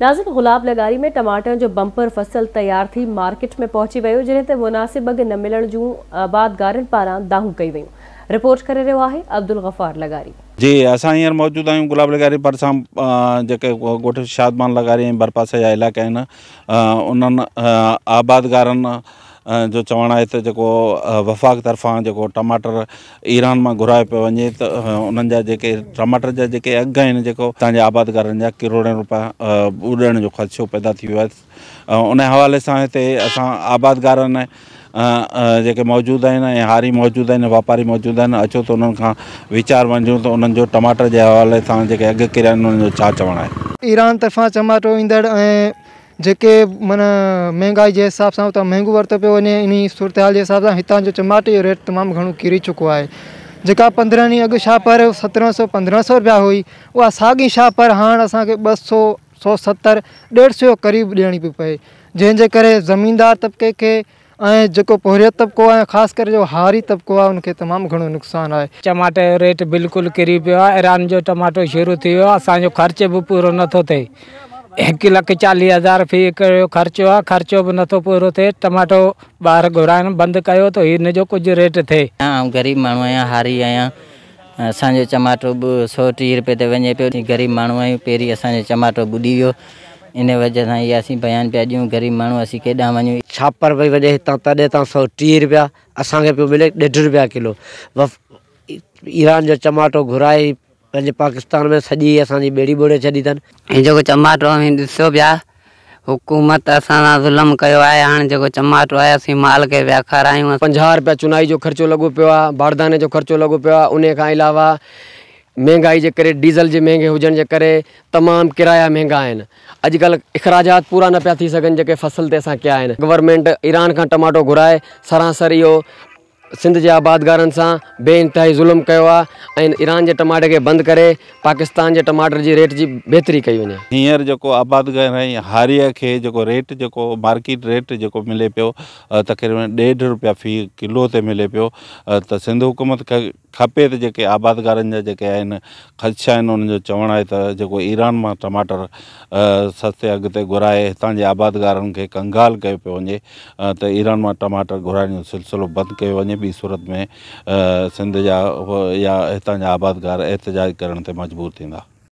नाजिन गुलाब लगारी में टमाटर जो बंपर फसल तैयार थी मार्केट में पहुंची वो जिन मुनासिब अग न मिलण जो आबादगार पारा दाहू कई व्यू रिपोर्ट कर रो है अब्दुल गफ़ार लगारी जी अस हिंसर मौजूद आहियूं गुलाब लगारी भरिसां जेके ॻोठ शादमान लगारी ऐं जहाँ इलाक उन आबादगार जो चवण है जो वफ़ाक़ तरफा जो टमाटर ईरान में घुराए पे वञे तो उनके टमाटर जा जेके अघु आहिनि जेको तव्हांजे आबादगारनि रुपया ॿुॾण जो ख़दशो पैदा थी वियो आहे उन हवाले सां हिते असां आबादगारनि जेके मौजूदु हारी मौजूद आहिनि व्यापारी मौजूदु आहिनि अचो तो उन्हनि खां वीचार वञूं त टमाटर के हवा से अग अघु किरिया आहिनि उन्हनि जो ईरान तरफा टमाटो ईंदड़ जे मन महंगाई के हिसाब से उतना महांगो वरत पे वे इन सूरत हाल के हिसाब से इतना जो चमाटे जो रेट तमाम घो किरी चुको है जेका पंद्रह ॾींहं अग शाह पर सत्रह सौ पंद्रह सौ रुपया हुई वह सागी शाह पर हाँ असा ॿ सौ सौ डेढ़ सौ क़रीब दियणी पी पे जैसे कर जमींदार तबके के जो पोहरियत तबको है खास कर जो हारी तबिको है उनके तमाम घो नुकसान है टमाटे रेट बिल्कुल किरी पियो ईरान जो टमाटो शुरू थी असो खर्च भी ख़र्च न थो थे एक लख चाली हज़ार फी कयो ख़र्चो आ ख़र्चो भी नो पूरो थिए टमाटो ॿार घुराइण बंदि कयो त जो कुझु रेट थे ऐं हाँ, ग़रीब माण्हू आहियां हारी आया असांजो टमाटो बि सौ टीह रुपए ते वे पे ग़रीब माण्हू आहियूं पहिरीं असांजो टमाटो बुदी वो इन वजह से इहा असीं बयानु पिया ॾियूं ग़रीब माण्हू असीं केॾांहुं वञूं छापर पई वञे हितां सौ टी रुपया असांखे पियो मिले ॾेढ रुपया किलो वफ़ ईरान जो टमाटो घुराई अॼु पाकिस्तान में सजी असांजी बेड़ी बोड़े छी अन जो चमाटो आहे ॾिसो हुकूमत असा जुलम किया है हाँ जो चमाटो है अस माल के पिया खारा पंजा रुपया चुनाई जो ख़र्चो लगो पियो बारदाने जो ख़र्चो लगो पियो आहे उन अलावा महंगाई के करे डीज़ल के महंगे होजन के करे तमाम किराया महंगा अजक अॼुकल्ह पूरा न पाया थी सघनि फसल से असां क्या गवर्नमेंट ईरान का टमाटो घुराए सरासर यो सिंध के आबादगार सां बे इंतिहाई ज़ुल्म किया ईरान के टमाटे के बंद कर पाकिस्तान के टमाटर की रेट की बेहतरी कई वे हिंसर जो आबादगार ऐं हारीअ खे रेट जो मार्केट रेट जो मिले पियो तक़रीबन डेढ़ रुपया फ़ी किलो ते मिले पो तो सिंध हुकूमत खे खपे तो जो आबादगार खदशा जेके चवण ख़दशा जो ईरान में टमाटर सस्ते अगते घुरा घुराए आबादगार कंगाल पे वे तो ईरान में टमाटर घुराने का सिलसिलो बंद कयो बि सूरत में सिंध जा या हितां जा आबादगार एहतजाज करण ते मजबूर थींदा